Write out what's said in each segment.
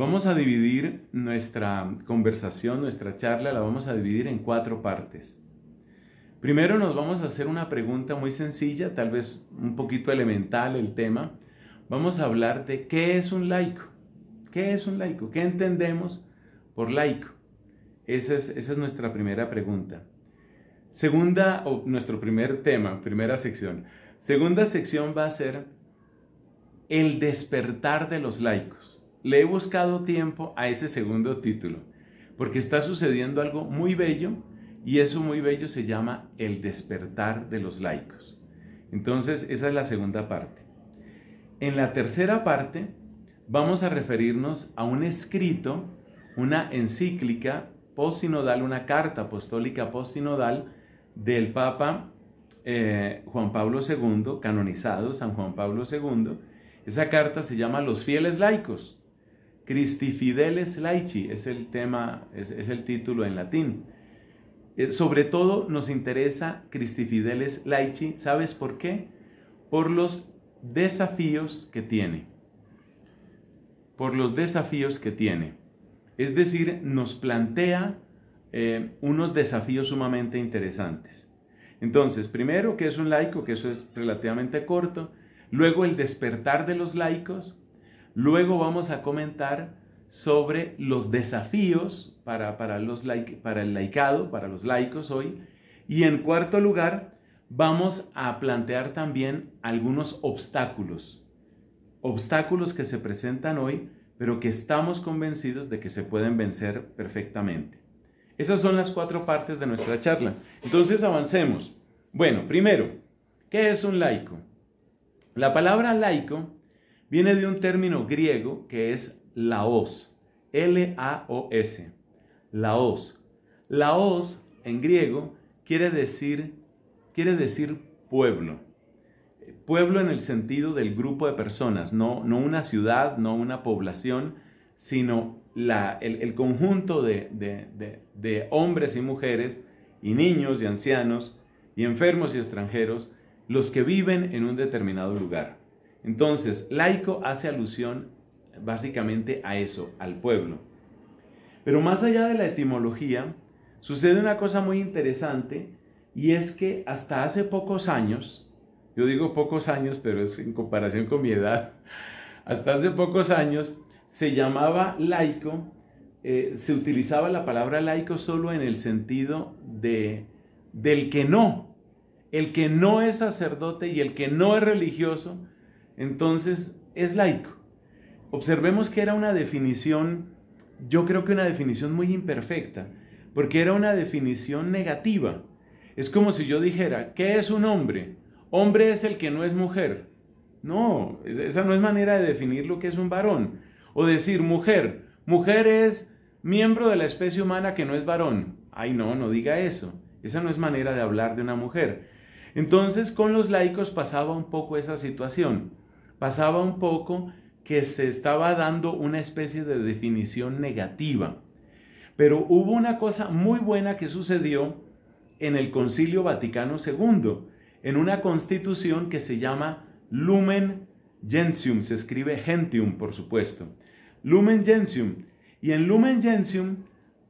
Vamos a dividir nuestra conversación, nuestra charla, la vamos a dividir en cuatro partes. Primero nos vamos a hacer una pregunta muy sencilla, tal vez un poquito elemental el tema. Vamos a hablar de qué es un laico. ¿Qué es un laico? ¿Qué entendemos por laico? Esa es, nuestra primera pregunta. Segunda, o nuestro primer tema, primera sección. Segunda sección va a ser el despertar de los laicos le he buscado tiempo a ese segundo título, porque está sucediendo algo muy bello y eso muy bello se llama el despertar de los laicos. Entonces, esa es la segunda parte. En la tercera parte, vamos a referirnos a un escrito, una encíclica postsinodal, una carta apostólica postsinodal del Papa eh, Juan Pablo II, canonizado San Juan Pablo II. Esa carta se llama Los fieles laicos Christi Fideles Laici es el tema, es, el título en latín. Eh, sobre todo nos interesa Christi Fideles Laici, ¿sabes por qué? Por los desafíos que tiene. Por los desafíos que tiene. Es decir, nos plantea eh, unos desafíos sumamente interesantes. Entonces, primero, que es un laico? Que eso es relativamente corto. Luego, el despertar de los laicos, Luego vamos a comentar sobre los desafíos para, los para el laicado, para los laicos hoy. Y en cuarto lugar, vamos a plantear también algunos obstáculos. Obstáculos que se presentan hoy, pero que estamos convencidos de que se pueden vencer perfectamente. Esas son las cuatro partes de nuestra charla. Entonces avancemos. Bueno, primero, ¿qué es un laico? La palabra laico Viene de un término griego que es laos, L-A-O-S, laos. Laos en griego quiere decir, quiere decir pueblo. Pueblo en el sentido del grupo de personas, no, no una ciudad, no una población, sino el, conjunto de, de hombres y mujeres, y niños y ancianos, y enfermos y extranjeros, los que viven en un determinado lugar. Entonces, laico hace alusión básicamente a eso, al pueblo. Pero más allá de la etimología, sucede una cosa muy interesante y es que hasta hace pocos años, yo digo pocos años, pero es en comparación con mi edad, hasta hace pocos años se llamaba laico, eh, se utilizaba la palabra laico solo en el sentido de del que no, el que no es sacerdote y el que no es religioso, entonces, es laico. Observemos que era una definición, yo creo que una definición muy imperfecta, porque era una definición negativa. Es como si yo dijera, ¿qué es un hombre? Hombre es el que no es mujer. No, esa no es manera de definir lo que es un varón. O decir mujer, mujer es miembro de la especie humana que no es varón. Ay, no, no diga eso. Esa no es manera de hablar de una mujer. Entonces, con los laicos pasaba un poco esa situación pasaba un poco que se estaba dando una especie de definición negativa. Pero hubo una cosa muy buena que sucedió en el Concilio Vaticano II, en una constitución que se llama Lumen Gentium, se escribe Gentium, por supuesto. Lumen Gentium. Y en Lumen Gentium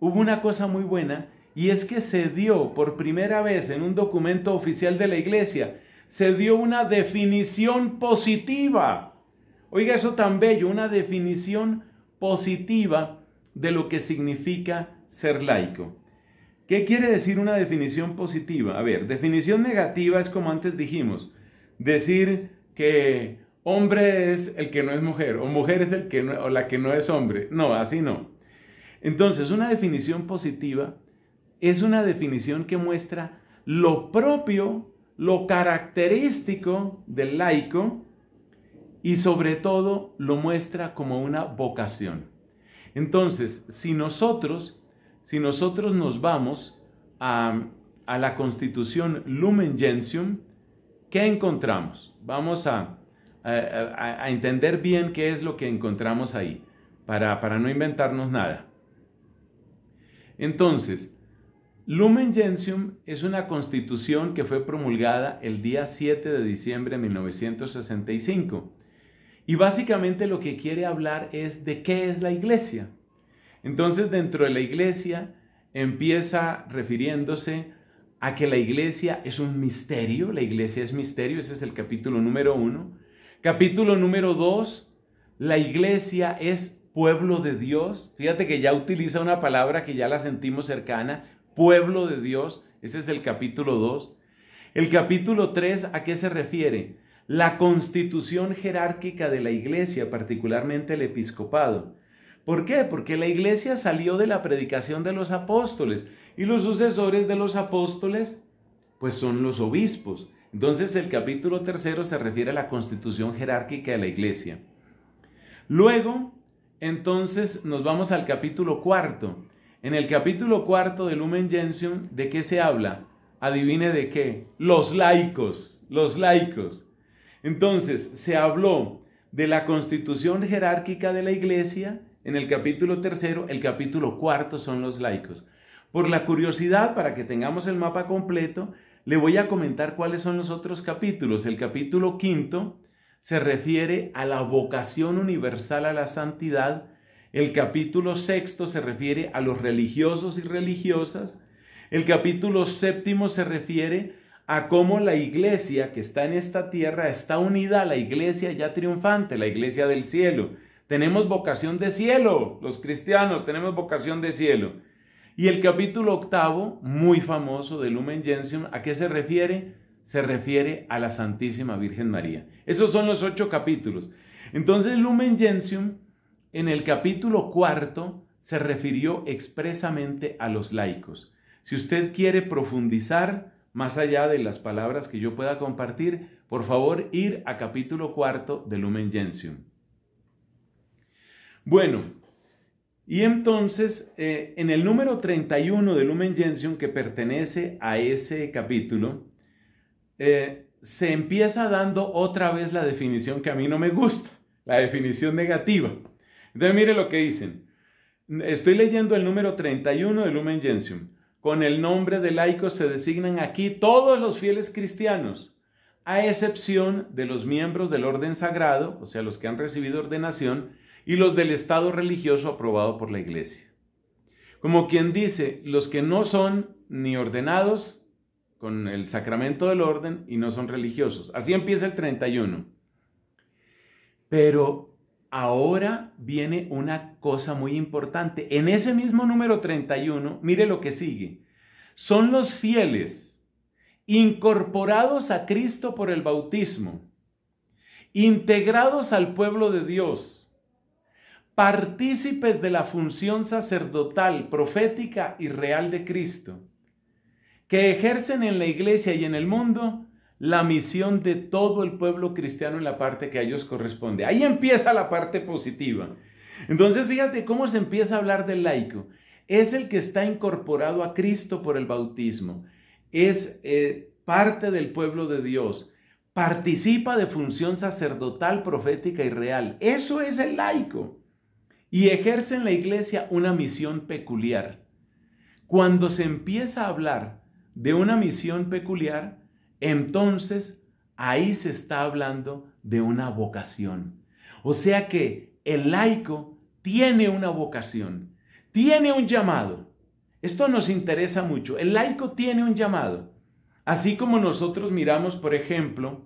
hubo una cosa muy buena y es que se dio por primera vez en un documento oficial de la Iglesia se dio una definición positiva. Oiga eso tan bello, una definición positiva de lo que significa ser laico. ¿Qué quiere decir una definición positiva? A ver, definición negativa es como antes dijimos, decir que hombre es el que no es mujer o mujer es el que no, o la que no es hombre. No, así no. Entonces, una definición positiva es una definición que muestra lo propio lo característico del laico y sobre todo lo muestra como una vocación. Entonces, si nosotros, si nosotros nos vamos a, la constitución Lumen Gentium, ¿qué encontramos? Vamos a, entender bien qué es lo que encontramos ahí, para, para no inventarnos nada. Entonces, Lumen Gentium es una constitución que fue promulgada el día 7 de diciembre de 1965 y básicamente lo que quiere hablar es de qué es la iglesia. Entonces dentro de la iglesia empieza refiriéndose a que la iglesia es un misterio, la iglesia es misterio, ese es el capítulo número uno. Capítulo número dos, la iglesia es pueblo de Dios. Fíjate que ya utiliza una palabra que ya la sentimos cercana, pueblo de Dios. Ese es el capítulo 2. El capítulo 3, ¿a qué se refiere? La constitución jerárquica de la iglesia, particularmente el episcopado. ¿Por qué? Porque la iglesia salió de la predicación de los apóstoles y los sucesores de los apóstoles, pues son los obispos. Entonces el capítulo tercero se refiere a la constitución jerárquica de la iglesia. Luego, entonces nos vamos al capítulo cuarto, en el capítulo cuarto de Lumen Gentium, ¿de qué se habla? Adivine de qué. Los laicos, los laicos. Entonces, se habló de la constitución jerárquica de la iglesia en el capítulo tercero, el capítulo cuarto son los laicos. Por la curiosidad, para que tengamos el mapa completo, le voy a comentar cuáles son los otros capítulos. El capítulo quinto se refiere a la vocación universal a la santidad el capítulo sexto se refiere a los religiosos y religiosas. El capítulo séptimo se refiere a cómo la iglesia que está en esta tierra está unida a la iglesia ya triunfante, la iglesia del cielo. Tenemos vocación de cielo, los cristianos tenemos vocación de cielo. Y el capítulo octavo, muy famoso de Lumen Gentium, ¿a qué se refiere? Se refiere a la Santísima Virgen María. Esos son los ocho capítulos. Entonces Lumen Gentium en el capítulo cuarto se refirió expresamente a los laicos. Si usted quiere profundizar más allá de las palabras que yo pueda compartir, por favor ir a capítulo cuarto de Lumen Gentium. Bueno, y entonces eh, en el número 31 de Lumen Gentium que pertenece a ese capítulo, eh, se empieza dando otra vez la definición que a mí no me gusta, la definición negativa. Entonces mire lo que dicen. Estoy leyendo el número 31 del Lumen Gentium. Con el nombre de laicos se designan aquí todos los fieles cristianos, a excepción de los miembros del orden sagrado, o sea, los que han recibido ordenación, y los del estado religioso aprobado por la iglesia. Como quien dice, los que no son ni ordenados con el sacramento del orden y no son religiosos. Así empieza el 31. Pero ahora viene una cosa muy importante. En ese mismo número 31, mire lo que sigue. Son los fieles incorporados a Cristo por el bautismo, integrados al pueblo de Dios, partícipes de la función sacerdotal, profética y real de Cristo, que ejercen en la iglesia y en el mundo la misión de todo el pueblo cristiano en la parte que a ellos corresponde. Ahí empieza la parte positiva. Entonces fíjate cómo se empieza a hablar del laico. Es el que está incorporado a Cristo por el bautismo. Es eh, parte del pueblo de Dios. Participa de función sacerdotal, profética y real. Eso es el laico. Y ejerce en la iglesia una misión peculiar. Cuando se empieza a hablar de una misión peculiar, entonces ahí se está hablando de una vocación. O sea que el laico tiene una vocación, tiene un llamado. Esto nos interesa mucho. El laico tiene un llamado. Así como nosotros miramos, por ejemplo,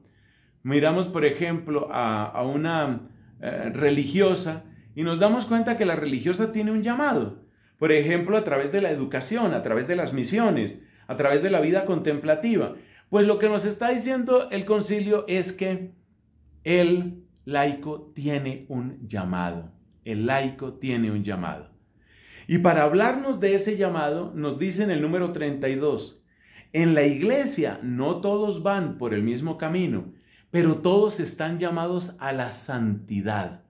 miramos, por ejemplo, a, una eh, religiosa y nos damos cuenta que la religiosa tiene un llamado. Por ejemplo, a través de la educación, a través de las misiones, a través de la vida contemplativa. Pues lo que nos está diciendo el concilio es que el laico tiene un llamado. El laico tiene un llamado. Y para hablarnos de ese llamado, nos dice el número 32, en la iglesia no todos van por el mismo camino, pero todos están llamados a la santidad.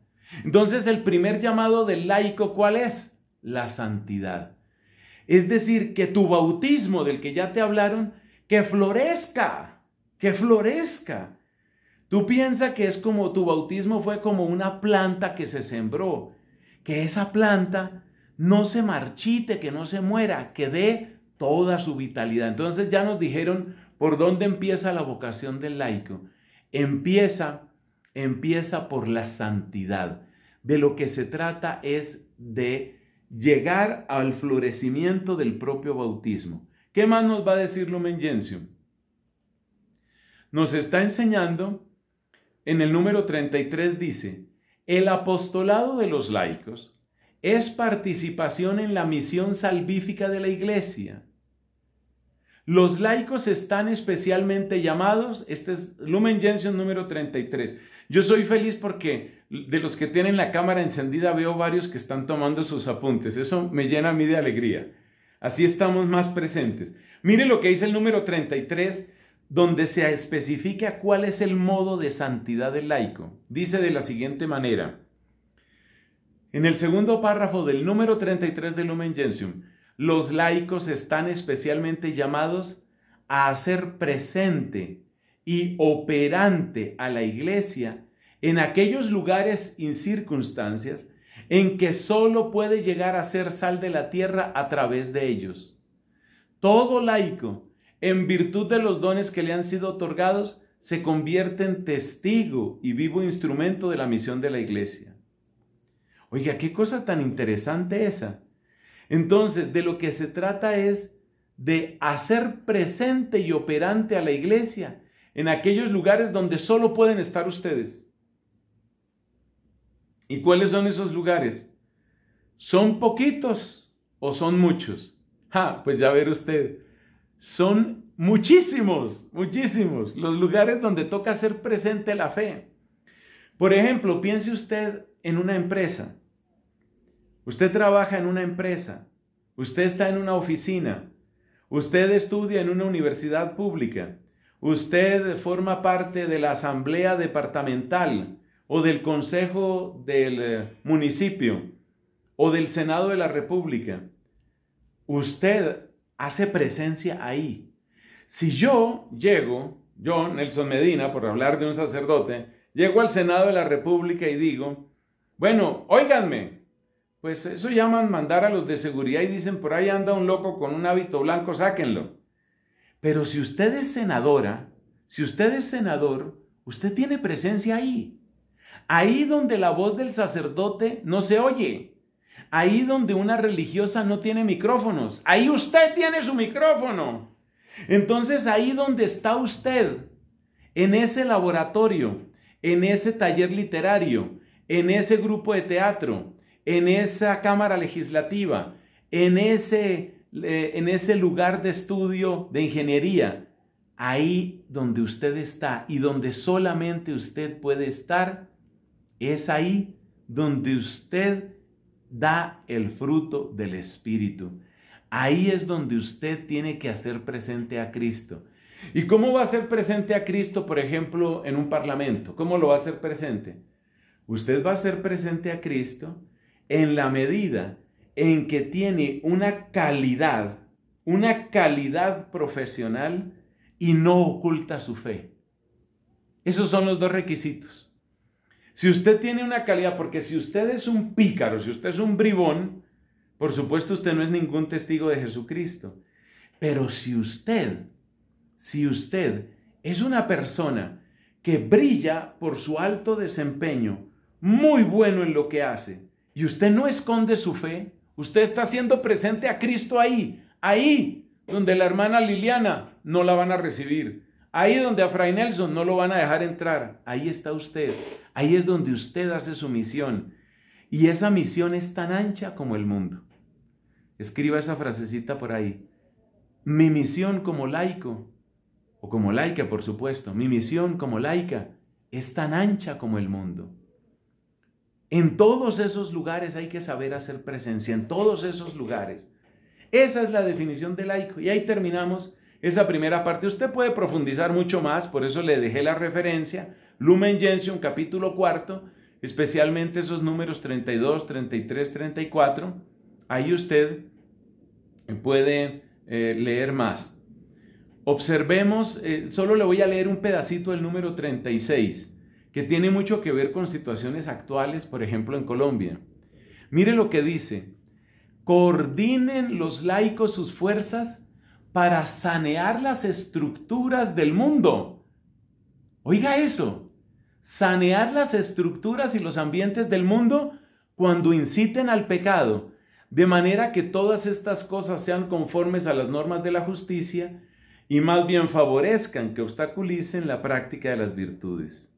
Entonces el primer llamado del laico, ¿cuál es? La santidad. Es decir, que tu bautismo del que ya te hablaron que florezca, que florezca. Tú piensas que es como tu bautismo fue como una planta que se sembró, que esa planta no se marchite, que no se muera, que dé toda su vitalidad. Entonces ya nos dijeron por dónde empieza la vocación del laico. Empieza, empieza por la santidad. De lo que se trata es de llegar al florecimiento del propio bautismo. ¿Qué más nos va a decir Lumen Gentium? Nos está enseñando, en el número 33 dice, el apostolado de los laicos es participación en la misión salvífica de la iglesia. Los laicos están especialmente llamados, este es Lumen Gentium número 33. Yo soy feliz porque de los que tienen la cámara encendida veo varios que están tomando sus apuntes. Eso me llena a mí de alegría. Así estamos más presentes. Mire lo que dice el número 33, donde se especifica cuál es el modo de santidad del laico. Dice de la siguiente manera. En el segundo párrafo del número 33 del Lumen Gentium, los laicos están especialmente llamados a ser presente y operante a la iglesia en aquellos lugares y circunstancias en que solo puede llegar a ser sal de la tierra a través de ellos. Todo laico, en virtud de los dones que le han sido otorgados, se convierte en testigo y vivo instrumento de la misión de la iglesia. Oiga, qué cosa tan interesante esa. Entonces, de lo que se trata es de hacer presente y operante a la iglesia en aquellos lugares donde solo pueden estar ustedes ¿Y cuáles son esos lugares? ¿Son poquitos o son muchos? Ah, pues ya ver usted, son muchísimos, muchísimos los lugares donde toca ser presente la fe. Por ejemplo, piense usted en una empresa. Usted trabaja en una empresa, usted está en una oficina, usted estudia en una universidad pública, usted forma parte de la asamblea departamental, o del Consejo del eh, Municipio o del Senado de la República. Usted hace presencia ahí. Si yo llego, yo, Nelson Medina, por hablar de un sacerdote, llego al Senado de la República y digo, bueno, óiganme, pues eso llaman mandar a los de seguridad y dicen, por ahí anda un loco con un hábito blanco, sáquenlo. Pero si usted es senadora, si usted es senador, usted tiene presencia ahí. Ahí donde la voz del sacerdote no se oye. Ahí donde una religiosa no tiene micrófonos. Ahí usted tiene su micrófono. Entonces ahí donde está usted, en ese laboratorio, en ese taller literario, en ese grupo de teatro, en esa cámara legislativa, en ese, eh, en ese lugar de estudio de ingeniería, ahí donde usted está y donde solamente usted puede estar, es ahí donde usted da el fruto del Espíritu. Ahí es donde usted tiene que hacer presente a Cristo. ¿Y cómo va a ser presente a Cristo, por ejemplo, en un parlamento? ¿Cómo lo va a hacer presente? Usted va a ser presente a Cristo en la medida en que tiene una calidad, una calidad profesional y no oculta su fe. Esos son los dos requisitos. Si usted tiene una calidad, porque si usted es un pícaro, si usted es un bribón, por supuesto usted no es ningún testigo de Jesucristo. Pero si usted, si usted es una persona que brilla por su alto desempeño, muy bueno en lo que hace, y usted no esconde su fe, usted está siendo presente a Cristo ahí, ahí donde la hermana Liliana no la van a recibir, Ahí donde a Fray Nelson no lo van a dejar entrar, ahí está usted. Ahí es donde usted hace su misión. Y esa misión es tan ancha como el mundo. Escriba esa frasecita por ahí. Mi misión como laico, o como laica por supuesto, mi misión como laica es tan ancha como el mundo. En todos esos lugares hay que saber hacer presencia, en todos esos lugares. Esa es la definición de laico. Y ahí terminamos esa primera parte. Usted puede profundizar mucho más, por eso le dejé la referencia. Lumen Gentium, capítulo cuarto, especialmente esos números 32, 33, 34. Ahí usted puede eh, leer más. Observemos, eh, solo le voy a leer un pedacito del número 36, que tiene mucho que ver con situaciones actuales, por ejemplo, en Colombia. Mire lo que dice, coordinen los laicos sus fuerzas para sanear las estructuras del mundo. Oiga eso, sanear las estructuras y los ambientes del mundo cuando inciten al pecado, de manera que todas estas cosas sean conformes a las normas de la justicia y más bien favorezcan que obstaculicen la práctica de las virtudes.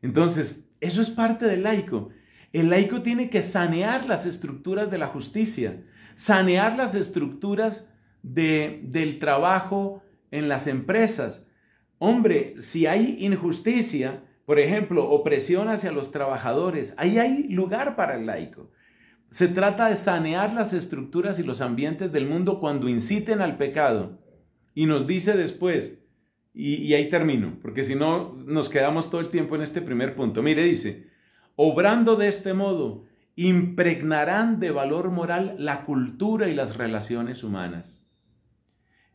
Entonces, eso es parte del laico. El laico tiene que sanear las estructuras de la justicia, sanear las estructuras del trabajo en las empresas. Hombre, si hay injusticia, por ejemplo, opresión hacia los trabajadores, ahí hay lugar para el laico. Se trata de sanear las estructuras y los ambientes del mundo cuando inciten al pecado. Y nos dice después, y, y ahí termino, porque si no nos quedamos todo el tiempo en este primer punto. Mire, dice, obrando de este modo, impregnarán de valor moral la cultura y las relaciones humanas.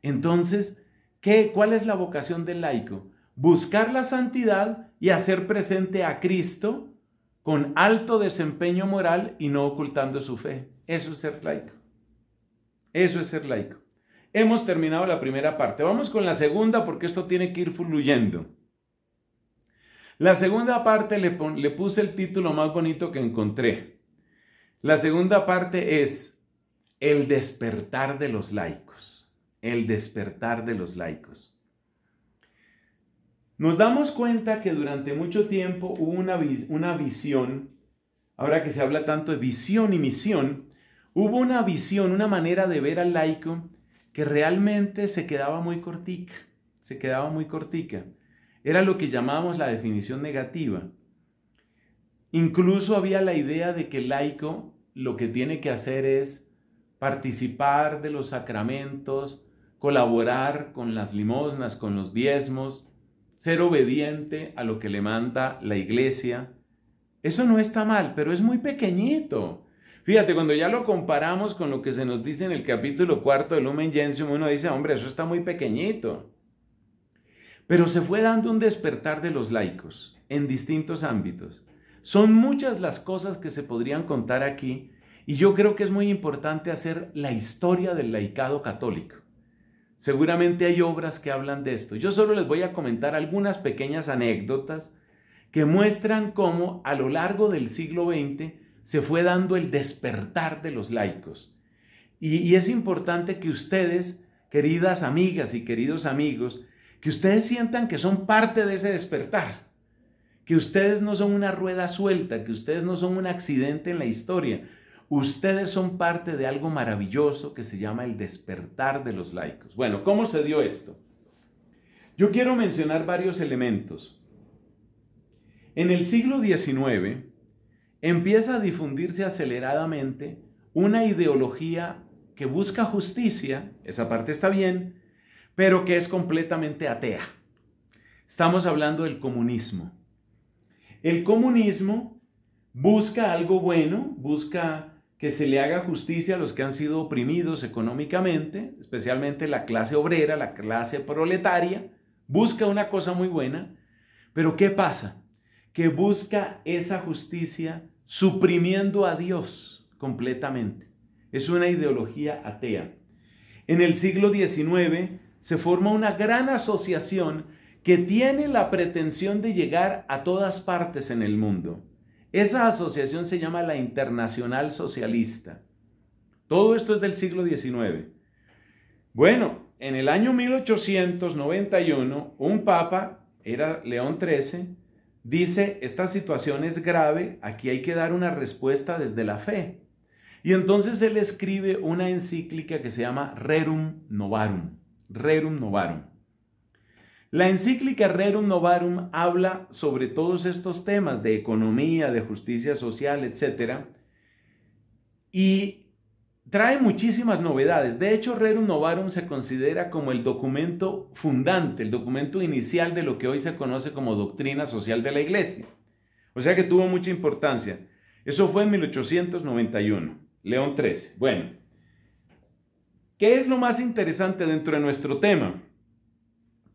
Entonces, ¿qué, ¿cuál es la vocación del laico? Buscar la santidad y hacer presente a Cristo con alto desempeño moral y no ocultando su fe. Eso es ser laico. Eso es ser laico. Hemos terminado la primera parte. Vamos con la segunda porque esto tiene que ir fluyendo. La segunda parte le, le puse el título más bonito que encontré. La segunda parte es el despertar de los laicos el despertar de los laicos. Nos damos cuenta que durante mucho tiempo hubo una, una visión, ahora que se habla tanto de visión y misión, hubo una visión, una manera de ver al laico que realmente se quedaba muy cortica, se quedaba muy cortica. Era lo que llamábamos la definición negativa. Incluso había la idea de que el laico lo que tiene que hacer es participar de los sacramentos, colaborar con las limosnas, con los diezmos, ser obediente a lo que le manda la iglesia. Eso no está mal, pero es muy pequeñito. Fíjate, cuando ya lo comparamos con lo que se nos dice en el capítulo cuarto del Lumen Gentium, uno dice, hombre, eso está muy pequeñito. Pero se fue dando un despertar de los laicos en distintos ámbitos. Son muchas las cosas que se podrían contar aquí y yo creo que es muy importante hacer la historia del laicado católico. Seguramente hay obras que hablan de esto. Yo solo les voy a comentar algunas pequeñas anécdotas que muestran cómo a lo largo del siglo XX se fue dando el despertar de los laicos. Y, y es importante que ustedes, queridas amigas y queridos amigos, que ustedes sientan que son parte de ese despertar, que ustedes no son una rueda suelta, que ustedes no son un accidente en la historia, Ustedes son parte de algo maravilloso que se llama el despertar de los laicos. Bueno, ¿cómo se dio esto? Yo quiero mencionar varios elementos. En el siglo XIX empieza a difundirse aceleradamente una ideología que busca justicia, esa parte está bien, pero que es completamente atea. Estamos hablando del comunismo. El comunismo busca algo bueno, busca se le haga justicia a los que han sido oprimidos económicamente, especialmente la clase obrera, la clase proletaria, busca una cosa muy buena, pero ¿qué pasa? Que busca esa justicia suprimiendo a Dios completamente. Es una ideología atea. En el siglo XIX se forma una gran asociación que tiene la pretensión de llegar a todas partes en el mundo. Esa asociación se llama la Internacional Socialista. Todo esto es del siglo XIX. Bueno, en el año 1891, un papa, era León XIII, dice, esta situación es grave, aquí hay que dar una respuesta desde la fe. Y entonces él escribe una encíclica que se llama Rerum Novarum, Rerum Novarum. La encíclica Rerum Novarum habla sobre todos estos temas de economía, de justicia social, etc. Y trae muchísimas novedades. De hecho, Rerum Novarum se considera como el documento fundante, el documento inicial de lo que hoy se conoce como doctrina social de la Iglesia. O sea que tuvo mucha importancia. Eso fue en 1891, León XIII. Bueno, ¿qué es lo más interesante dentro de nuestro tema?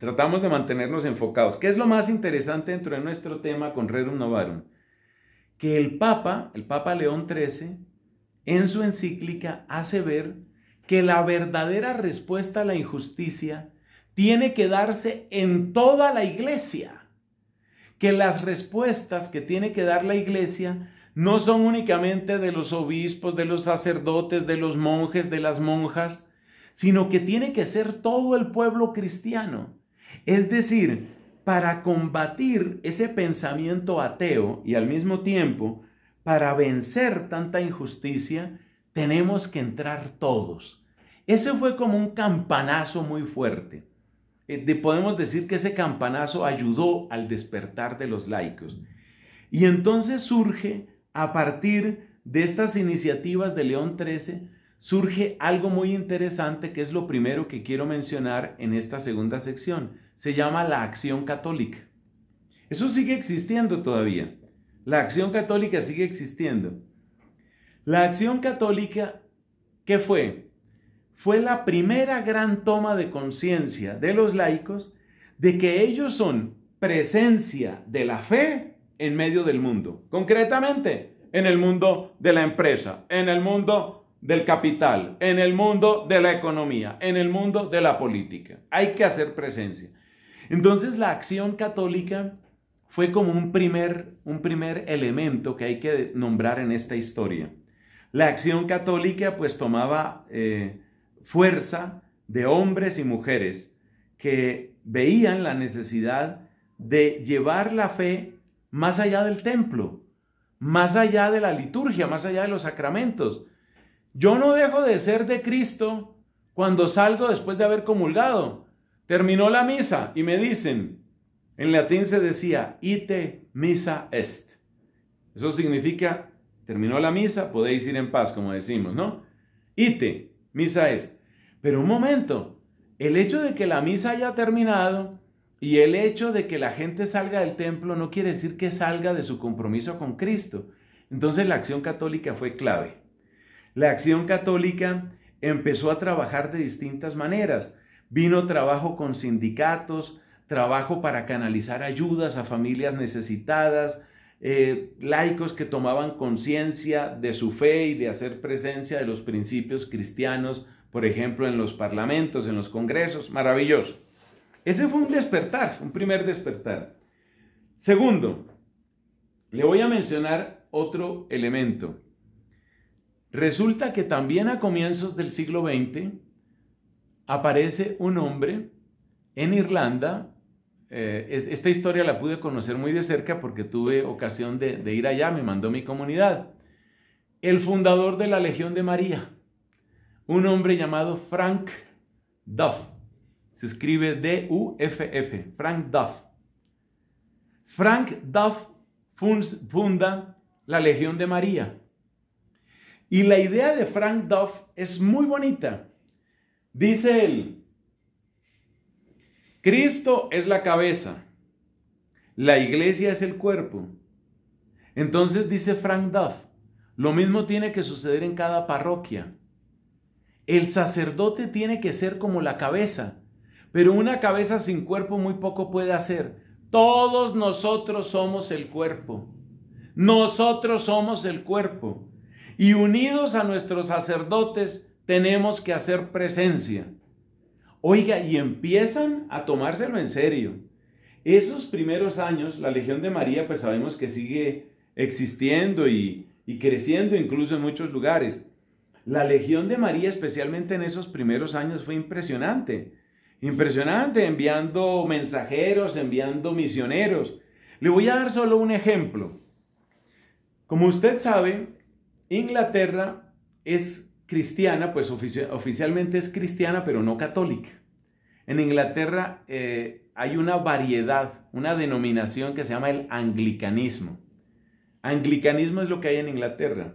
Tratamos de mantenernos enfocados. ¿Qué es lo más interesante dentro de nuestro tema con Rerum Novarum? Que el Papa, el Papa León XIII, en su encíclica hace ver que la verdadera respuesta a la injusticia tiene que darse en toda la iglesia. Que las respuestas que tiene que dar la iglesia no son únicamente de los obispos, de los sacerdotes, de los monjes, de las monjas, sino que tiene que ser todo el pueblo cristiano. Es decir, para combatir ese pensamiento ateo y al mismo tiempo, para vencer tanta injusticia, tenemos que entrar todos. Ese fue como un campanazo muy fuerte. Eh, podemos decir que ese campanazo ayudó al despertar de los laicos. Y entonces surge, a partir de estas iniciativas de León XIII, surge algo muy interesante que es lo primero que quiero mencionar en esta segunda sección. Se llama la acción católica. Eso sigue existiendo todavía. La acción católica sigue existiendo. La acción católica, ¿qué fue? Fue la primera gran toma de conciencia de los laicos de que ellos son presencia de la fe en medio del mundo. Concretamente, en el mundo de la empresa, en el mundo del capital, en el mundo de la economía, en el mundo de la política. Hay que hacer presencia. Entonces la acción católica fue como un primer, un primer elemento que hay que nombrar en esta historia. La acción católica pues tomaba eh, fuerza de hombres y mujeres que veían la necesidad de llevar la fe más allá del templo, más allá de la liturgia, más allá de los sacramentos, yo no dejo de ser de Cristo cuando salgo después de haber comulgado. Terminó la misa y me dicen, en latín se decía, ite misa est. Eso significa, terminó la misa, podéis ir en paz, como decimos, ¿no? Ite, misa est. Pero un momento, el hecho de que la misa haya terminado y el hecho de que la gente salga del templo no quiere decir que salga de su compromiso con Cristo. Entonces la acción católica fue clave. La acción católica empezó a trabajar de distintas maneras. Vino trabajo con sindicatos, trabajo para canalizar ayudas a familias necesitadas, eh, laicos que tomaban conciencia de su fe y de hacer presencia de los principios cristianos, por ejemplo, en los parlamentos, en los congresos. Maravilloso. Ese fue un despertar, un primer despertar. Segundo, le voy a mencionar otro elemento Resulta que también a comienzos del siglo XX aparece un hombre en Irlanda. Eh, esta historia la pude conocer muy de cerca porque tuve ocasión de, ir allá, me mandó mi comunidad. El fundador de la Legión de María, un hombre llamado Frank Duff. Se escribe d u f -F, Frank Duff. Frank Duff funda la Legión de María y la idea de Frank Duff es muy bonita. Dice él, Cristo es la cabeza, la iglesia es el cuerpo. Entonces dice Frank Duff, lo mismo tiene que suceder en cada parroquia. El sacerdote tiene que ser como la cabeza, pero una cabeza sin cuerpo muy poco puede hacer. Todos nosotros somos el cuerpo. Nosotros somos el cuerpo y unidos a nuestros sacerdotes tenemos que hacer presencia. Oiga, y empiezan a tomárselo en serio. Esos primeros años, la Legión de María, pues sabemos que sigue existiendo y, creciendo incluso en muchos lugares. La Legión de María, especialmente en esos primeros años, fue impresionante. Impresionante, enviando mensajeros, enviando misioneros. Le voy a dar solo un ejemplo. Como usted sabe, Inglaterra es cristiana, pues oficialmente es cristiana, pero no católica. En Inglaterra eh, hay una variedad, una denominación que se llama el anglicanismo. Anglicanismo es lo que hay en Inglaterra.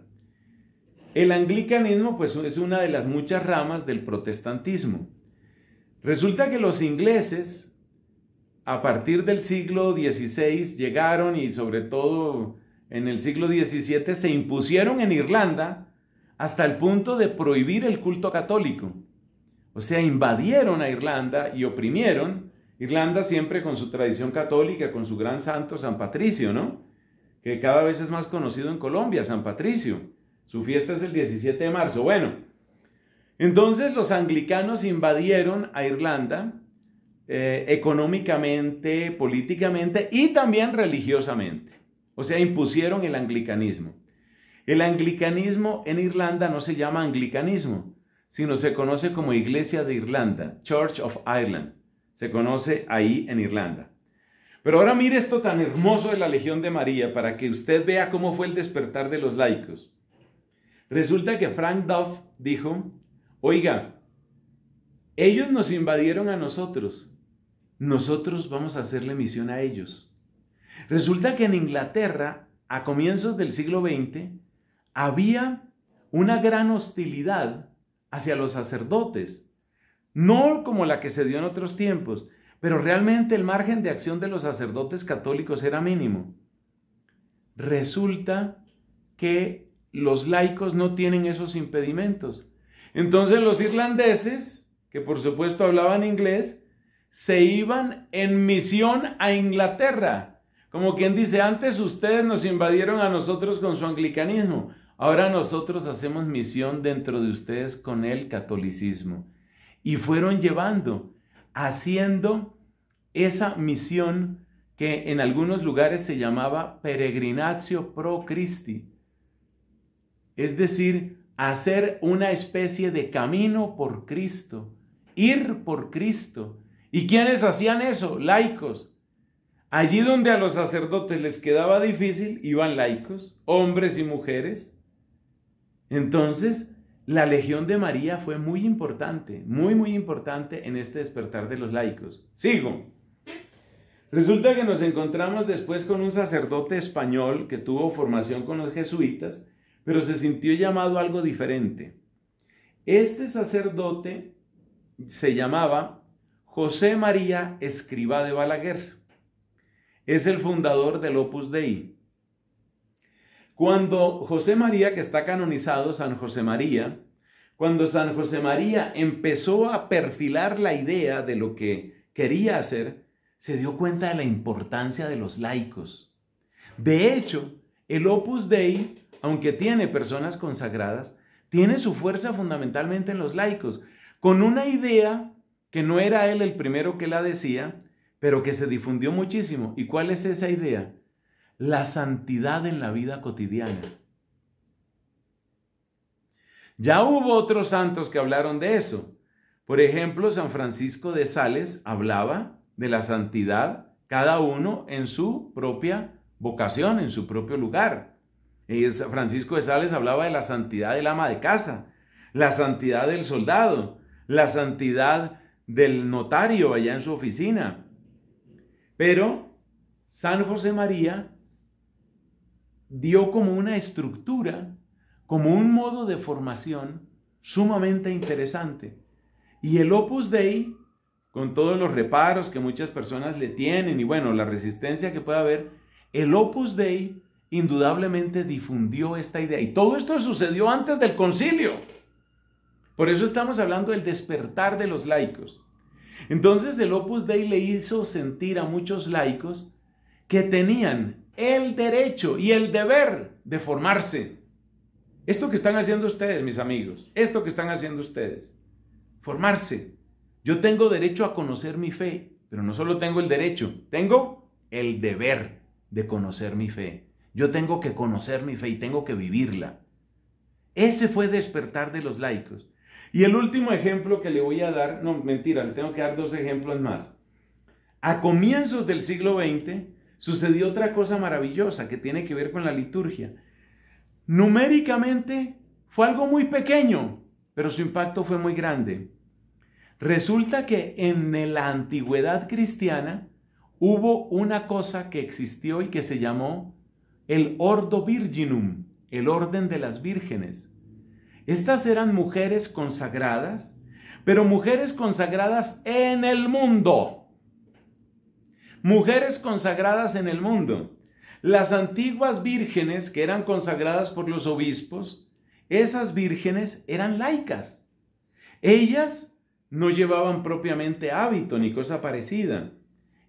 El anglicanismo pues es una de las muchas ramas del protestantismo. Resulta que los ingleses a partir del siglo XVI llegaron y sobre todo en el siglo XVII se impusieron en Irlanda hasta el punto de prohibir el culto católico. O sea, invadieron a Irlanda y oprimieron. Irlanda siempre con su tradición católica, con su gran santo San Patricio, ¿no? Que cada vez es más conocido en Colombia, San Patricio. Su fiesta es el 17 de marzo. Bueno, entonces los anglicanos invadieron a Irlanda eh, económicamente, políticamente y también religiosamente o sea, impusieron el anglicanismo. El anglicanismo en Irlanda no se llama anglicanismo, sino se conoce como Iglesia de Irlanda, Church of Ireland. Se conoce ahí en Irlanda. Pero ahora mire esto tan hermoso de la Legión de María para que usted vea cómo fue el despertar de los laicos. Resulta que Frank Duff dijo, oiga, ellos nos invadieron a nosotros, nosotros vamos a hacerle misión a ellos. Resulta que en Inglaterra, a comienzos del siglo XX, había una gran hostilidad hacia los sacerdotes, no como la que se dio en otros tiempos, pero realmente el margen de acción de los sacerdotes católicos era mínimo. Resulta que los laicos no tienen esos impedimentos. Entonces los irlandeses, que por supuesto hablaban inglés, se iban en misión a Inglaterra como quien dice, antes ustedes nos invadieron a nosotros con su anglicanismo, ahora nosotros hacemos misión dentro de ustedes con el catolicismo. Y fueron llevando, haciendo esa misión que en algunos lugares se llamaba peregrinatio pro Christi. Es decir, hacer una especie de camino por Cristo, ir por Cristo. ¿Y quiénes hacían eso? Laicos, Allí donde a los sacerdotes les quedaba difícil, iban laicos, hombres y mujeres. Entonces, la Legión de María fue muy importante, muy, muy importante en este despertar de los laicos. Sigo. Resulta que nos encontramos después con un sacerdote español que tuvo formación con los jesuitas, pero se sintió llamado a algo diferente. Este sacerdote se llamaba José María Escriba de Balaguer es el fundador del Opus Dei. Cuando José María, que está canonizado, San José María, cuando San José María empezó a perfilar la idea de lo que quería hacer, se dio cuenta de la importancia de los laicos. De hecho, el Opus Dei, aunque tiene personas consagradas, tiene su fuerza fundamentalmente en los laicos, con una idea que no era él el primero que la decía, pero que se difundió muchísimo. ¿Y cuál es esa idea? La santidad en la vida cotidiana. Ya hubo otros santos que hablaron de eso. Por ejemplo, San Francisco de Sales hablaba de la santidad, cada uno en su propia vocación, en su propio lugar. Y San Francisco de Sales hablaba de la santidad del ama de casa, la santidad del soldado, la santidad del notario allá en su oficina, pero San José María dio como una estructura, como un modo de formación sumamente interesante. Y el Opus Dei, con todos los reparos que muchas personas le tienen y bueno, la resistencia que pueda haber, el Opus Dei indudablemente difundió esta idea. Y todo esto sucedió antes del concilio. Por eso estamos hablando del despertar de los laicos. Entonces el Opus Dei le hizo sentir a muchos laicos que tenían el derecho y el deber de formarse. Esto que están haciendo ustedes, mis amigos, esto que están haciendo ustedes, formarse. Yo tengo derecho a conocer mi fe, pero no solo tengo el derecho, tengo el deber de conocer mi fe. Yo tengo que conocer mi fe y tengo que vivirla. Ese fue despertar de los laicos. Y el último ejemplo que le voy a dar, no, mentira, le tengo que dar dos ejemplos más. A comienzos del siglo XX sucedió otra cosa maravillosa que tiene que ver con la liturgia. Numéricamente fue algo muy pequeño, pero su impacto fue muy grande. Resulta que en la antigüedad cristiana hubo una cosa que existió y que se llamó el Ordo Virginum, el orden de las vírgenes. Estas eran mujeres consagradas, pero mujeres consagradas en el mundo. Mujeres consagradas en el mundo. Las antiguas vírgenes que eran consagradas por los obispos, esas vírgenes eran laicas. Ellas no llevaban propiamente hábito ni cosa parecida.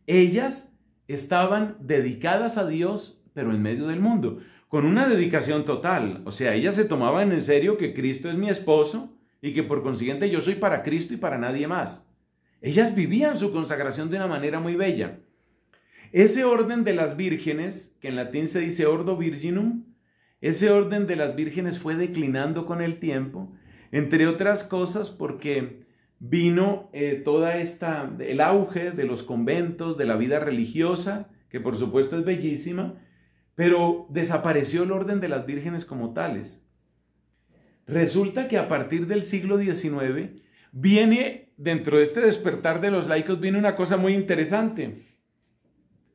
Ellas estaban dedicadas a Dios, pero en medio del mundo con una dedicación total. O sea, ellas se tomaban en serio que Cristo es mi esposo y que por consiguiente yo soy para Cristo y para nadie más. Ellas vivían su consagración de una manera muy bella. Ese orden de las vírgenes, que en latín se dice ordo virginum, ese orden de las vírgenes fue declinando con el tiempo, entre otras cosas porque vino eh, toda esta el auge de los conventos, de la vida religiosa, que por supuesto es bellísima, pero desapareció el orden de las vírgenes como tales. Resulta que a partir del siglo XIX viene, dentro de este despertar de los laicos, viene una cosa muy interesante,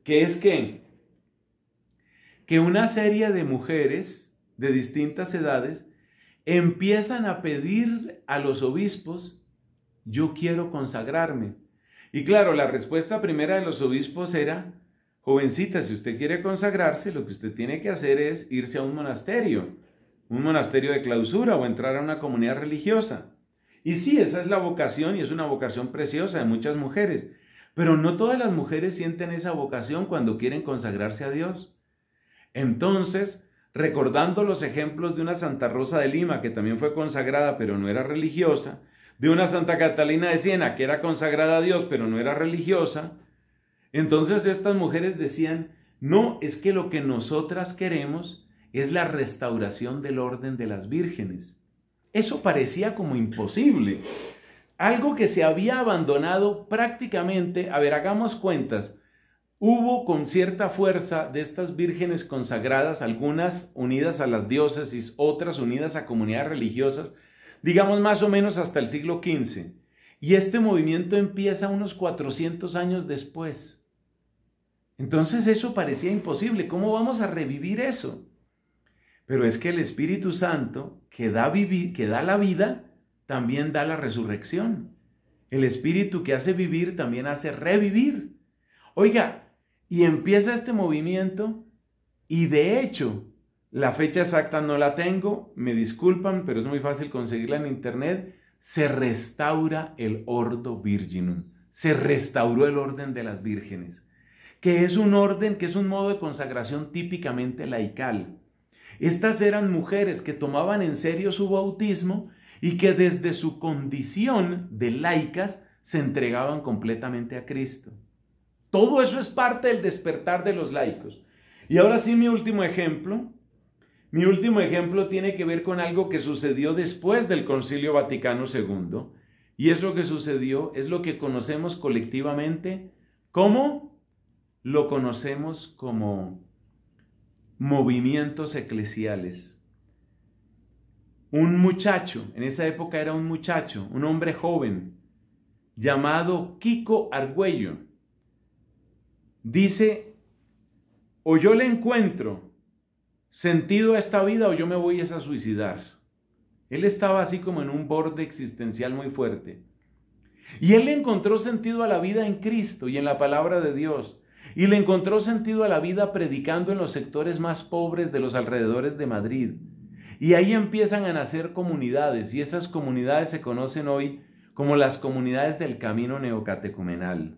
que es que, que una serie de mujeres de distintas edades empiezan a pedir a los obispos, yo quiero consagrarme. Y claro, la respuesta primera de los obispos era, Jovencita, si usted quiere consagrarse, lo que usted tiene que hacer es irse a un monasterio, un monasterio de clausura o entrar a una comunidad religiosa. Y sí, esa es la vocación y es una vocación preciosa de muchas mujeres, pero no todas las mujeres sienten esa vocación cuando quieren consagrarse a Dios. Entonces, recordando los ejemplos de una Santa Rosa de Lima, que también fue consagrada pero no era religiosa, de una Santa Catalina de Siena, que era consagrada a Dios pero no era religiosa, entonces estas mujeres decían, no, es que lo que nosotras queremos es la restauración del orden de las vírgenes. Eso parecía como imposible. Algo que se había abandonado prácticamente, a ver, hagamos cuentas, hubo con cierta fuerza de estas vírgenes consagradas, algunas unidas a las diócesis, otras unidas a comunidades religiosas, digamos más o menos hasta el siglo XV. Y este movimiento empieza unos 400 años después. Entonces eso parecía imposible. ¿Cómo vamos a revivir eso? Pero es que el Espíritu Santo, que da, que da la vida, también da la resurrección. El Espíritu que hace vivir también hace revivir. Oiga, y empieza este movimiento y de hecho, la fecha exacta no la tengo, me disculpan, pero es muy fácil conseguirla en internet. Se restaura el Ordo Virginum, se restauró el orden de las vírgenes que es un orden, que es un modo de consagración típicamente laical. Estas eran mujeres que tomaban en serio su bautismo y que desde su condición de laicas se entregaban completamente a Cristo. Todo eso es parte del despertar de los laicos. Y ahora sí mi último ejemplo. Mi último ejemplo tiene que ver con algo que sucedió después del Concilio Vaticano II. Y eso que sucedió es lo que conocemos colectivamente como lo conocemos como movimientos eclesiales. Un muchacho, en esa época era un muchacho, un hombre joven, llamado Kiko Argüello, dice, o yo le encuentro sentido a esta vida o yo me voy a suicidar. Él estaba así como en un borde existencial muy fuerte. Y él encontró sentido a la vida en Cristo y en la palabra de Dios y le encontró sentido a la vida predicando en los sectores más pobres de los alrededores de Madrid. Y ahí empiezan a nacer comunidades y esas comunidades se conocen hoy como las comunidades del camino neocatecumenal.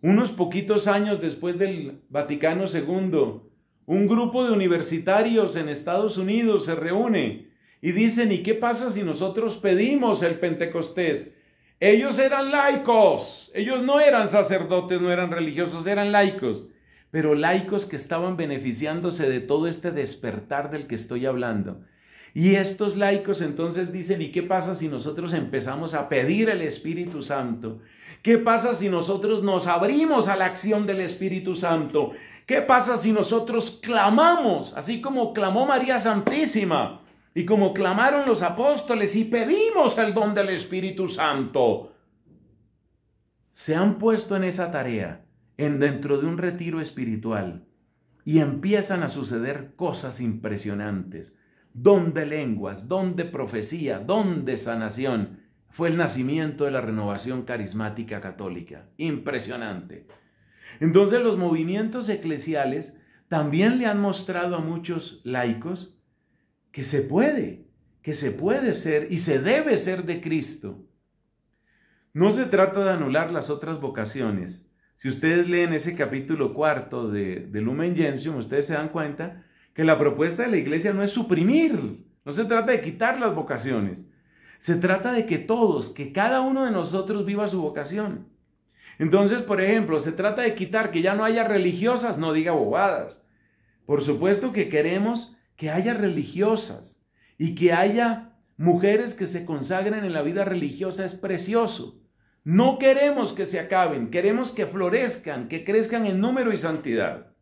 Unos poquitos años después del Vaticano II, un grupo de universitarios en Estados Unidos se reúne y dicen, ¿y qué pasa si nosotros pedimos el Pentecostés? Ellos eran laicos, ellos no eran sacerdotes, no eran religiosos, eran laicos, pero laicos que estaban beneficiándose de todo este despertar del que estoy hablando. Y estos laicos entonces dicen, ¿y qué pasa si nosotros empezamos a pedir el Espíritu Santo? ¿Qué pasa si nosotros nos abrimos a la acción del Espíritu Santo? ¿Qué pasa si nosotros clamamos, así como clamó María Santísima? Y como clamaron los apóstoles y pedimos el don del Espíritu Santo, se han puesto en esa tarea, en dentro de un retiro espiritual, y empiezan a suceder cosas impresionantes. Don de lenguas, don de profecía, don de sanación. Fue el nacimiento de la renovación carismática católica. Impresionante. Entonces los movimientos eclesiales también le han mostrado a muchos laicos que se puede, que se puede ser y se debe ser de Cristo. No se trata de anular las otras vocaciones. Si ustedes leen ese capítulo cuarto de, Lumen Gentium, ustedes se dan cuenta que la propuesta de la iglesia no es suprimir, no se trata de quitar las vocaciones. Se trata de que todos, que cada uno de nosotros viva su vocación. Entonces, por ejemplo, se trata de quitar que ya no haya religiosas, no diga bobadas. Por supuesto que queremos que haya religiosas y que haya mujeres que se consagren en la vida religiosa es precioso. No queremos que se acaben, queremos que florezcan, que crezcan en número y santidad.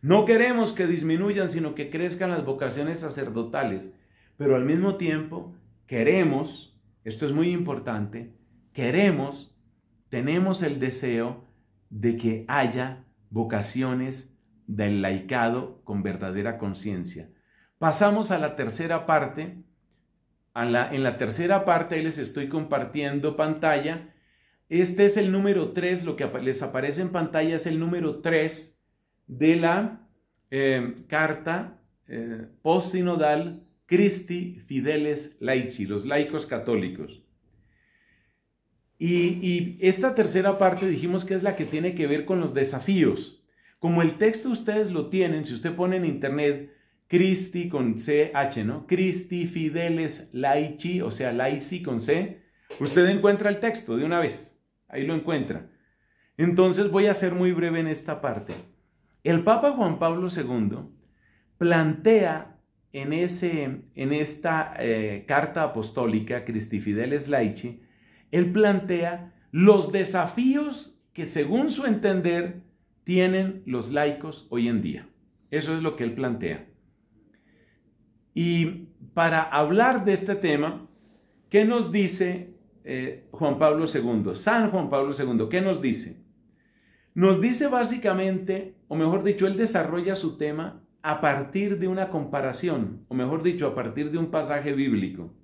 No queremos que disminuyan, sino que crezcan las vocaciones sacerdotales, pero al mismo tiempo queremos, esto es muy importante, queremos, tenemos el deseo de que haya vocaciones del laicado con verdadera conciencia. Pasamos a la tercera parte. En la, tercera parte ahí les estoy compartiendo pantalla. Este es el número 3, lo que les aparece en pantalla es el número 3 de la eh, carta eh, post Christi Fideles Laici, los laicos católicos. y esta tercera parte dijimos que es la que tiene que ver con los desafíos como el texto ustedes lo tienen, si usted pone en internet Cristi con CH, ¿no? Cristi Fideles Laici, o sea, Laici con C, usted encuentra el texto de una vez. Ahí lo encuentra. Entonces voy a ser muy breve en esta parte. El Papa Juan Pablo II plantea en, ese, en esta eh, carta apostólica, Cristi Fideles Laici, él plantea los desafíos que según su entender tienen los laicos hoy en día. Eso es lo que él plantea. Y para hablar de este tema, ¿qué nos dice eh, Juan Pablo II? San Juan Pablo II, ¿qué nos dice? Nos dice básicamente, o mejor dicho, él desarrolla su tema a partir de una comparación, o mejor dicho, a partir de un pasaje bíblico.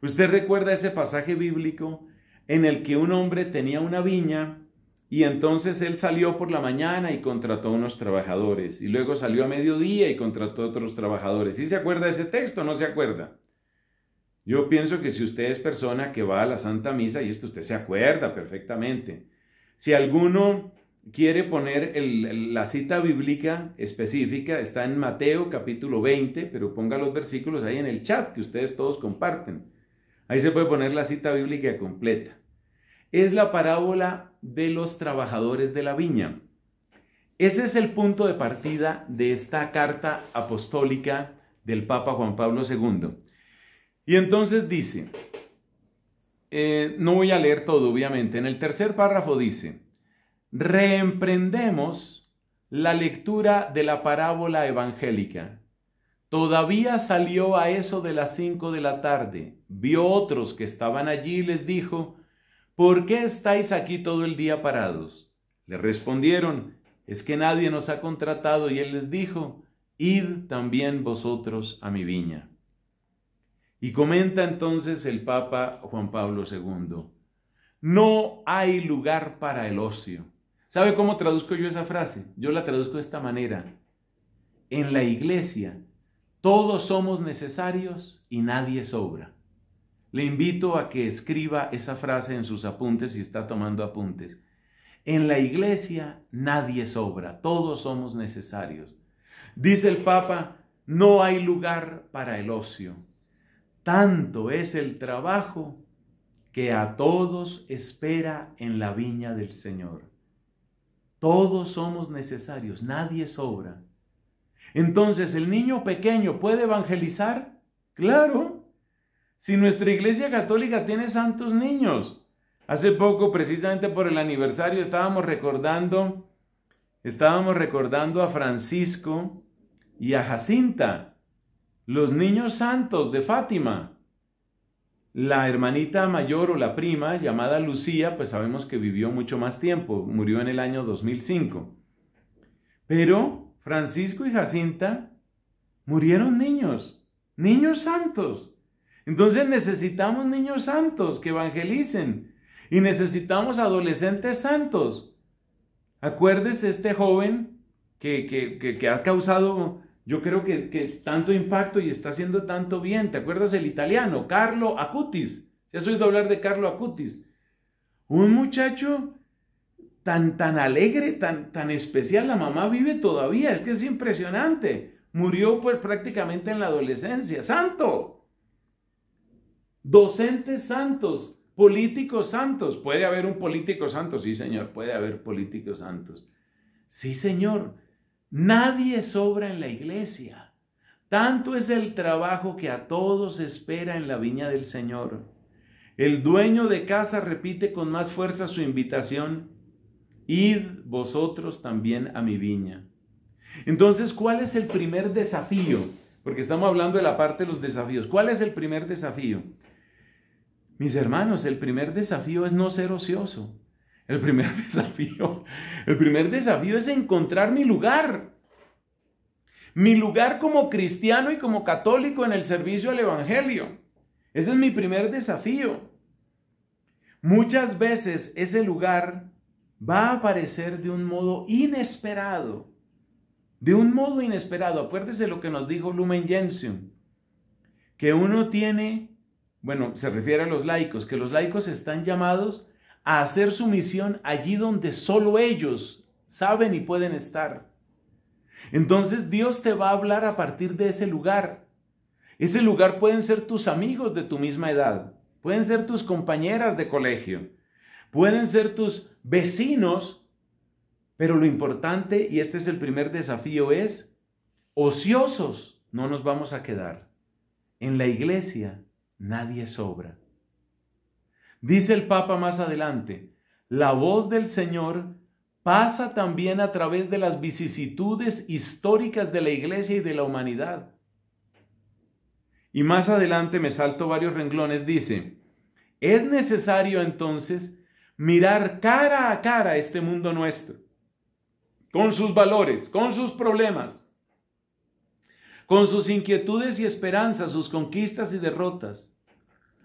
Usted recuerda ese pasaje bíblico en el que un hombre tenía una viña y entonces él salió por la mañana y contrató unos trabajadores. Y luego salió a mediodía y contrató otros trabajadores. ¿Sí se acuerda de ese texto? ¿No se acuerda? Yo pienso que si usted es persona que va a la Santa Misa, y esto usted se acuerda perfectamente. Si alguno quiere poner la cita bíblica específica, está en Mateo capítulo 20, pero ponga los versículos ahí en el chat que ustedes todos comparten. Ahí se puede poner la cita bíblica completa es la parábola de los trabajadores de la viña. Ese es el punto de partida de esta carta apostólica del Papa Juan Pablo II. Y entonces dice, eh, no voy a leer todo obviamente, en el tercer párrafo dice, reemprendemos la lectura de la parábola evangélica. Todavía salió a eso de las cinco de la tarde, vio otros que estaban allí y les dijo, ¿por qué estáis aquí todo el día parados? Le respondieron, es que nadie nos ha contratado y él les dijo, id también vosotros a mi viña. Y comenta entonces el Papa Juan Pablo II, no hay lugar para el ocio. ¿Sabe cómo traduzco yo esa frase? Yo la traduzco de esta manera. En la iglesia todos somos necesarios y nadie sobra. Le invito a que escriba esa frase en sus apuntes si está tomando apuntes. En la iglesia nadie sobra, todos somos necesarios. Dice el Papa, no hay lugar para el ocio. Tanto es el trabajo que a todos espera en la viña del Señor. Todos somos necesarios, nadie sobra. Entonces, ¿el niño pequeño puede evangelizar? Claro si nuestra iglesia católica tiene santos niños? Hace poco, precisamente por el aniversario, estábamos recordando, estábamos recordando a Francisco y a Jacinta, los niños santos de Fátima. La hermanita mayor o la prima, llamada Lucía, pues sabemos que vivió mucho más tiempo, murió en el año 2005. Pero Francisco y Jacinta murieron niños, niños santos. Entonces necesitamos niños santos que evangelicen y necesitamos adolescentes santos. Acuérdese este joven que, ha causado, yo creo que, tanto impacto y está haciendo tanto bien. ¿Te acuerdas el italiano, Carlo Acutis? Ya soy hablar de Carlo Acutis. Un muchacho tan, tan alegre, tan, tan especial. La mamá vive todavía, es que es impresionante. Murió pues prácticamente en la adolescencia. ¡Santo! Docentes santos, políticos santos. Puede haber un político santo, sí señor, puede haber políticos santos. Sí señor, nadie sobra en la iglesia. Tanto es el trabajo que a todos espera en la viña del Señor. El dueño de casa repite con más fuerza su invitación, id vosotros también a mi viña. Entonces, ¿cuál es el primer desafío? Porque estamos hablando de la parte de los desafíos. ¿Cuál es el primer desafío? Mis hermanos, el primer desafío es no ser ocioso. El primer desafío, el primer desafío es encontrar mi lugar. Mi lugar como cristiano y como católico en el servicio al evangelio. Ese es mi primer desafío. Muchas veces ese lugar va a aparecer de un modo inesperado. De un modo inesperado. Acuérdese lo que nos dijo Lumen Gentium, que uno tiene bueno, se refiere a los laicos, que los laicos están llamados a hacer su misión allí donde solo ellos saben y pueden estar. Entonces Dios te va a hablar a partir de ese lugar. Ese lugar pueden ser tus amigos de tu misma edad, pueden ser tus compañeras de colegio, pueden ser tus vecinos, pero lo importante, y este es el primer desafío, es ociosos no nos vamos a quedar. En la iglesia nadie sobra. Dice el Papa más adelante, la voz del Señor pasa también a través de las vicisitudes históricas de la iglesia y de la humanidad. Y más adelante me salto varios renglones, dice, es necesario entonces mirar cara a cara este mundo nuestro, con sus valores, con sus problemas, con sus inquietudes y esperanzas, sus conquistas y derrotas.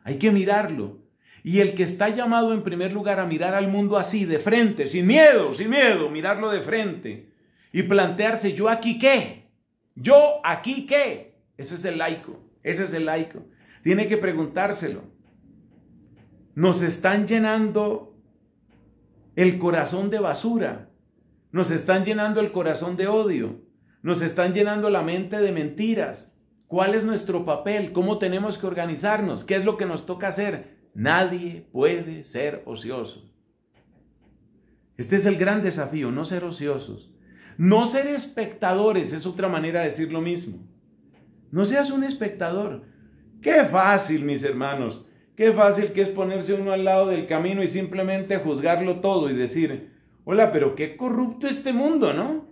Hay que mirarlo. Y el que está llamado en primer lugar a mirar al mundo así, de frente, sin miedo, sin miedo, mirarlo de frente y plantearse, yo aquí qué, yo aquí qué, ese es el laico, ese es el laico. Tiene que preguntárselo. Nos están llenando el corazón de basura, nos están llenando el corazón de odio, nos están llenando la mente de mentiras. ¿Cuál es nuestro papel? ¿Cómo tenemos que organizarnos? ¿Qué es lo que nos toca hacer? Nadie puede ser ocioso. Este es el gran desafío, no ser ociosos. No ser espectadores es otra manera de decir lo mismo. No seas un espectador. Qué fácil, mis hermanos. Qué fácil que es ponerse uno al lado del camino y simplemente juzgarlo todo y decir, hola, pero qué corrupto este mundo, ¿no?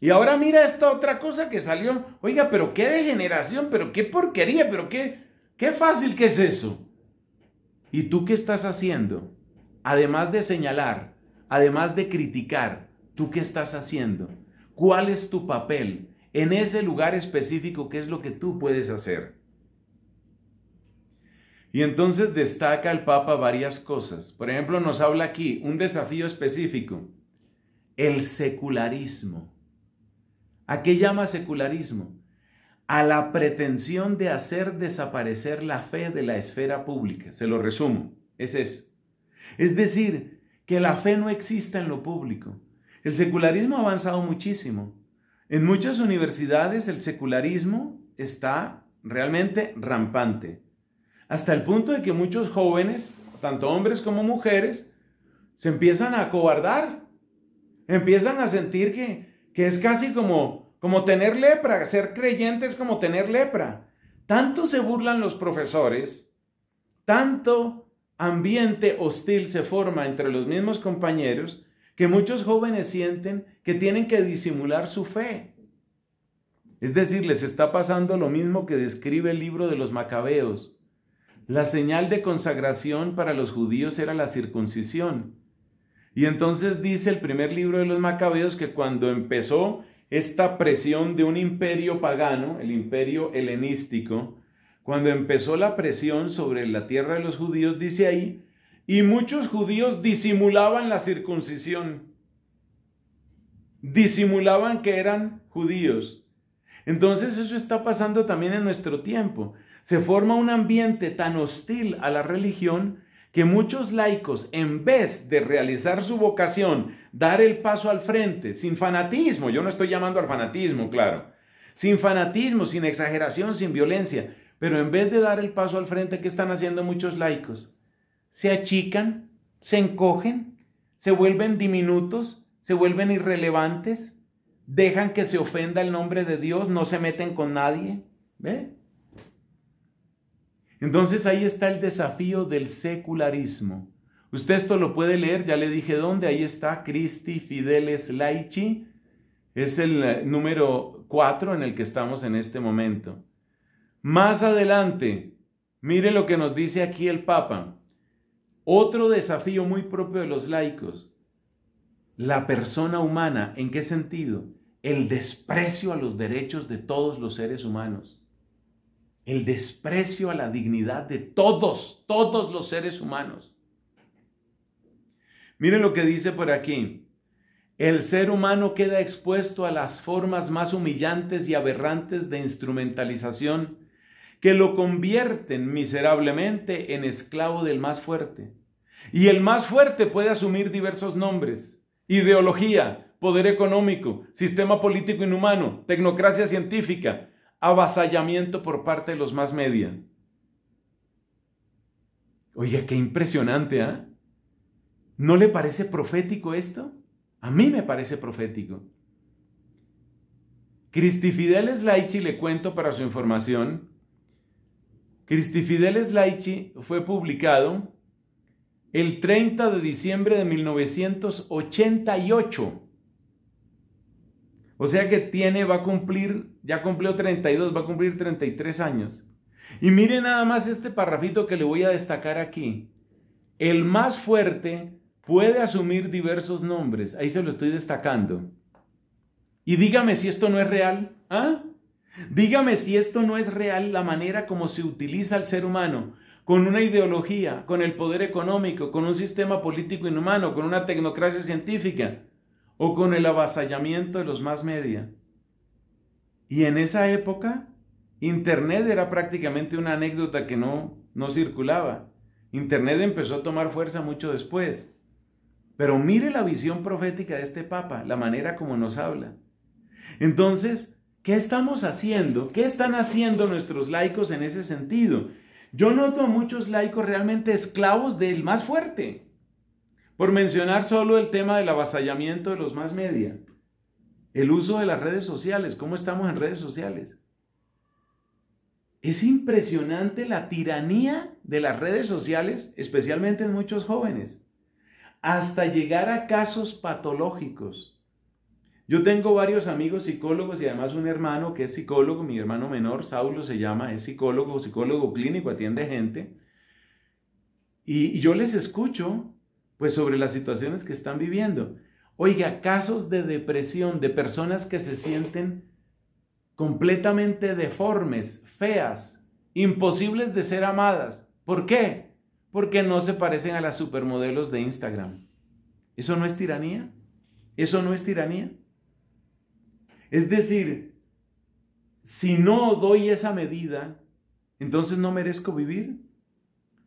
Y ahora mira esta otra cosa que salió. Oiga, pero qué degeneración, pero qué porquería, pero qué, qué fácil que es eso. ¿Y tú qué estás haciendo? Además de señalar, además de criticar, ¿tú qué estás haciendo? ¿Cuál es tu papel en ese lugar específico? ¿Qué es lo que tú puedes hacer? Y entonces destaca el Papa varias cosas. Por ejemplo, nos habla aquí un desafío específico, el secularismo. ¿A qué llama secularismo? A la pretensión de hacer desaparecer la fe de la esfera pública. Se lo resumo, es eso. Es decir, que la fe no exista en lo público. El secularismo ha avanzado muchísimo. En muchas universidades el secularismo está realmente rampante, hasta el punto de que muchos jóvenes, tanto hombres como mujeres, se empiezan a acobardar, empiezan a sentir que que es casi como, como tener lepra, ser creyente es como tener lepra. Tanto se burlan los profesores, tanto ambiente hostil se forma entre los mismos compañeros, que muchos jóvenes sienten que tienen que disimular su fe. Es decir, les está pasando lo mismo que describe el libro de los macabeos. La señal de consagración para los judíos era la circuncisión y entonces dice el primer libro de los Macabeos que cuando empezó esta presión de un imperio pagano, el imperio helenístico, cuando empezó la presión sobre la tierra de los judíos, dice ahí, y muchos judíos disimulaban la circuncisión, disimulaban que eran judíos. Entonces eso está pasando también en nuestro tiempo. Se forma un ambiente tan hostil a la religión que muchos laicos, en vez de realizar su vocación, dar el paso al frente, sin fanatismo, yo no estoy llamando al fanatismo, claro, sin fanatismo, sin exageración, sin violencia, pero en vez de dar el paso al frente, ¿qué están haciendo muchos laicos? Se achican, se encogen, se vuelven diminutos, se vuelven irrelevantes, dejan que se ofenda el nombre de Dios, no se meten con nadie. ¿Ve? Entonces ahí está el desafío del secularismo. Usted esto lo puede leer, ya le dije dónde, ahí está Cristi Fideles Laici, es el eh, número 4 en el que estamos en este momento. Más adelante, mire lo que nos dice aquí el Papa. Otro desafío muy propio de los laicos, la persona humana, ¿en qué sentido? El desprecio a los derechos de todos los seres humanos el desprecio a la dignidad de todos, todos los seres humanos. Miren lo que dice por aquí. El ser humano queda expuesto a las formas más humillantes y aberrantes de instrumentalización que lo convierten miserablemente en esclavo del más fuerte. Y el más fuerte puede asumir diversos nombres, ideología, poder económico, sistema político inhumano, tecnocracia científica, avasallamiento por parte de los más media. oye qué impresionante, ¿ah? ¿No le parece profético esto? A mí me parece profético. Cristifidel Laichi, le cuento para su información, Cristifidel Laichi fue publicado el 30 de diciembre de 1988. O sea que tiene, va a cumplir, ya cumplió 32, va a cumplir 33 años. Y mire nada más este parrafito que le voy a destacar aquí. El más fuerte puede asumir diversos nombres. Ahí se lo estoy destacando. Y dígame si esto no es real. ¿Ah? Dígame si esto no es real la manera como se utiliza el ser humano con una ideología, con el poder económico, con un sistema político inhumano, con una tecnocracia científica o con el avasallamiento de los más media. Y en esa época, Internet era prácticamente una anécdota que no, no circulaba. Internet empezó a tomar fuerza mucho después. Pero mire la visión profética de este Papa, la manera como nos habla. Entonces, ¿qué estamos haciendo? ¿Qué están haciendo nuestros laicos en ese sentido? Yo noto a muchos laicos realmente esclavos del más fuerte. Por mencionar solo el tema del avasallamiento de los más media, el uso de las redes sociales, cómo estamos en redes sociales. Es impresionante la tiranía de las redes sociales, especialmente en muchos jóvenes, hasta llegar a casos patológicos. Yo tengo varios amigos psicólogos y además un hermano que es psicólogo, mi hermano menor, Saulo se llama, es psicólogo, psicólogo clínico, atiende gente. Y, y yo les escucho pues sobre las situaciones que están viviendo. Oiga, casos de depresión de personas que se sienten completamente deformes, feas, imposibles de ser amadas. ¿Por qué? Porque no se parecen a las supermodelos de Instagram. ¿Eso no es tiranía? ¿Eso no es tiranía? Es decir, si no doy esa medida, entonces no merezco vivir.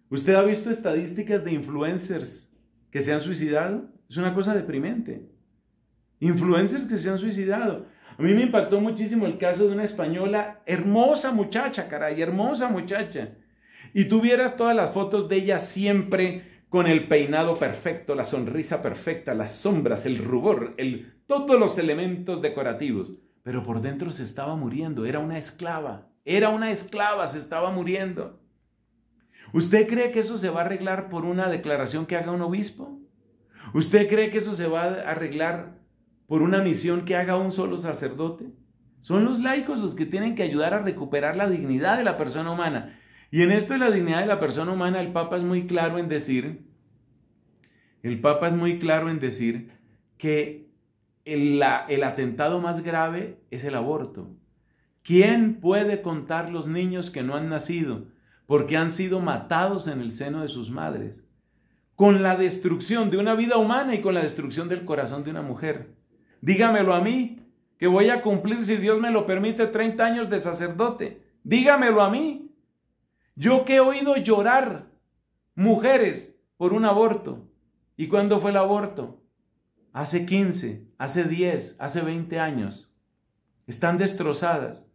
Usted ha visto estadísticas de influencers que se han suicidado. Es una cosa deprimente. Influencers que se han suicidado. A mí me impactó muchísimo el caso de una española, hermosa muchacha, caray, hermosa muchacha. Y tuvieras todas las fotos de ella siempre con el peinado perfecto, la sonrisa perfecta, las sombras, el rubor, el, todos los elementos decorativos. Pero por dentro se estaba muriendo, era una esclava, era una esclava, se estaba muriendo. ¿Usted cree que eso se va a arreglar por una declaración que haga un obispo? ¿Usted cree que eso se va a arreglar por una misión que haga un solo sacerdote? Son los laicos los que tienen que ayudar a recuperar la dignidad de la persona humana. Y en esto de la dignidad de la persona humana, el Papa es muy claro en decir, el Papa es muy claro en decir que el, el atentado más grave es el aborto. ¿Quién puede contar los niños que no han nacido? porque han sido matados en el seno de sus madres, con la destrucción de una vida humana y con la destrucción del corazón de una mujer. Dígamelo a mí, que voy a cumplir, si Dios me lo permite, 30 años de sacerdote. Dígamelo a mí. Yo que he oído llorar mujeres por un aborto. ¿Y cuándo fue el aborto? Hace 15, hace 10, hace 20 años. Están destrozadas.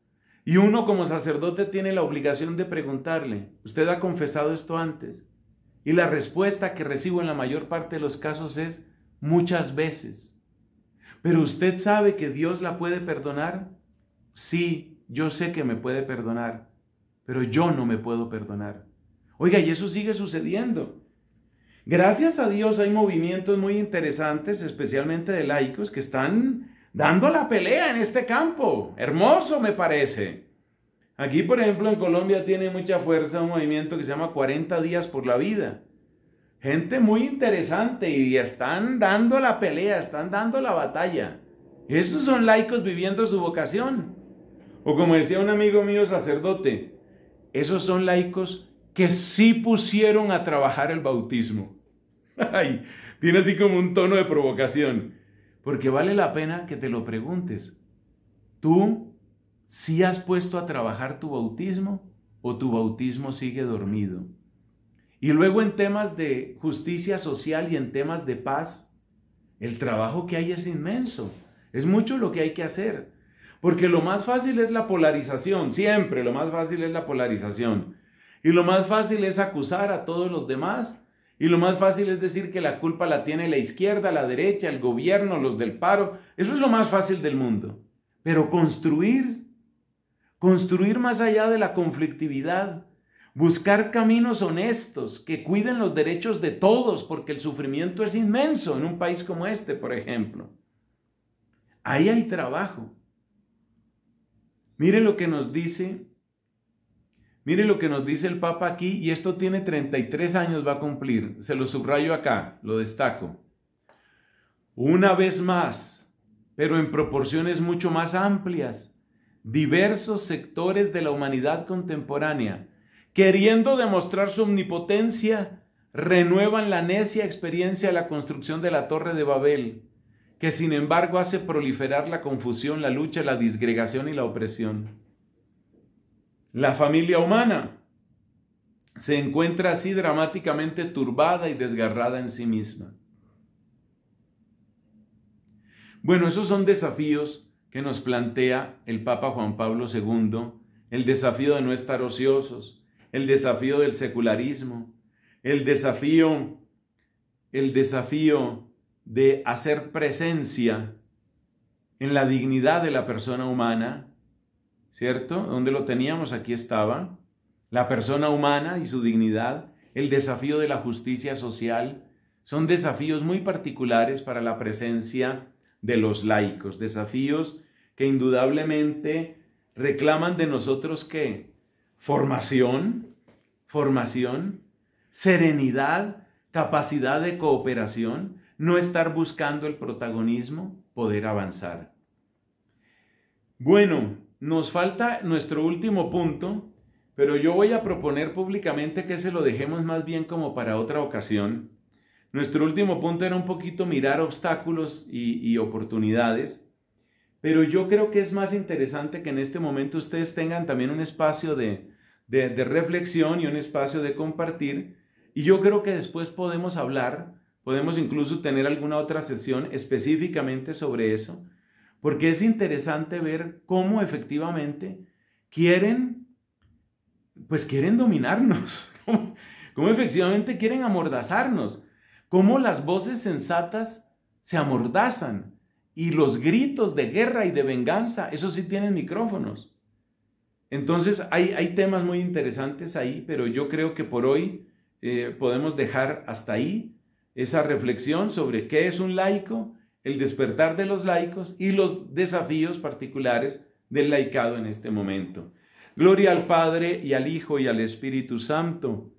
Y uno como sacerdote tiene la obligación de preguntarle, ¿usted ha confesado esto antes? Y la respuesta que recibo en la mayor parte de los casos es muchas veces. Pero usted sabe que Dios la puede perdonar? Sí, yo sé que me puede perdonar, pero yo no me puedo perdonar. Oiga, y eso sigue sucediendo. Gracias a Dios hay movimientos muy interesantes, especialmente de laicos, que están dando la pelea en este campo. Hermoso me parece. Aquí, por ejemplo, en Colombia tiene mucha fuerza un movimiento que se llama 40 días por la vida. Gente muy interesante y están dando la pelea, están dando la batalla. Esos son laicos viviendo su vocación. O como decía un amigo mío sacerdote, esos son laicos que sí pusieron a trabajar el bautismo. Ay, tiene así como un tono de provocación. Porque vale la pena que te lo preguntes. ¿Tú sí has puesto a trabajar tu bautismo o tu bautismo sigue dormido? Y luego en temas de justicia social y en temas de paz, el trabajo que hay es inmenso. Es mucho lo que hay que hacer. Porque lo más fácil es la polarización, siempre lo más fácil es la polarización. Y lo más fácil es acusar a todos los demás y lo más fácil es decir que la culpa la tiene la izquierda, la derecha, el gobierno, los del paro. Eso es lo más fácil del mundo. Pero construir, construir más allá de la conflictividad, buscar caminos honestos que cuiden los derechos de todos, porque el sufrimiento es inmenso en un país como este, por ejemplo. Ahí hay trabajo. Mire lo que nos dice Mire lo que nos dice el Papa aquí, y esto tiene 33 años, va a cumplir. Se lo subrayo acá, lo destaco. Una vez más, pero en proporciones mucho más amplias, diversos sectores de la humanidad contemporánea, queriendo demostrar su omnipotencia, renuevan la necia experiencia de la construcción de la Torre de Babel, que sin embargo hace proliferar la confusión, la lucha, la disgregación y la opresión. La familia humana se encuentra así dramáticamente turbada y desgarrada en sí misma. Bueno, esos son desafíos que nos plantea el Papa Juan Pablo II, el desafío de no estar ociosos, el desafío del secularismo, el desafío el desafío de hacer presencia en la dignidad de la persona humana ¿cierto? Donde lo teníamos, aquí estaba. La persona humana y su dignidad, el desafío de la justicia social, son desafíos muy particulares para la presencia de los laicos, desafíos que indudablemente reclaman de nosotros que Formación, formación, serenidad, capacidad de cooperación, no estar buscando el protagonismo, poder avanzar. Bueno, nos falta nuestro último punto, pero yo voy a proponer públicamente que se lo dejemos más bien como para otra ocasión. Nuestro último punto era un poquito mirar obstáculos y, oportunidades, pero yo creo que es más interesante que en este momento ustedes tengan también un espacio de reflexión y un espacio de compartir. Y yo creo que después podemos hablar, podemos incluso tener alguna otra sesión específicamente sobre eso, porque es interesante ver cómo efectivamente quieren, pues quieren dominarnos, cómo, efectivamente quieren amordazarnos, cómo las voces sensatas se amordazan y los gritos de guerra y de venganza, eso sí tienen micrófonos. Entonces hay, hay temas muy interesantes ahí, pero yo creo que por hoy eh, podemos dejar hasta ahí esa reflexión sobre qué es un laico, el despertar de los laicos y los desafíos particulares del laicado en este momento. Gloria al Padre y al Hijo y al Espíritu Santo,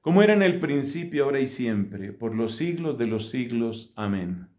como era en el principio, ahora y siempre, por los siglos de los siglos. Amén.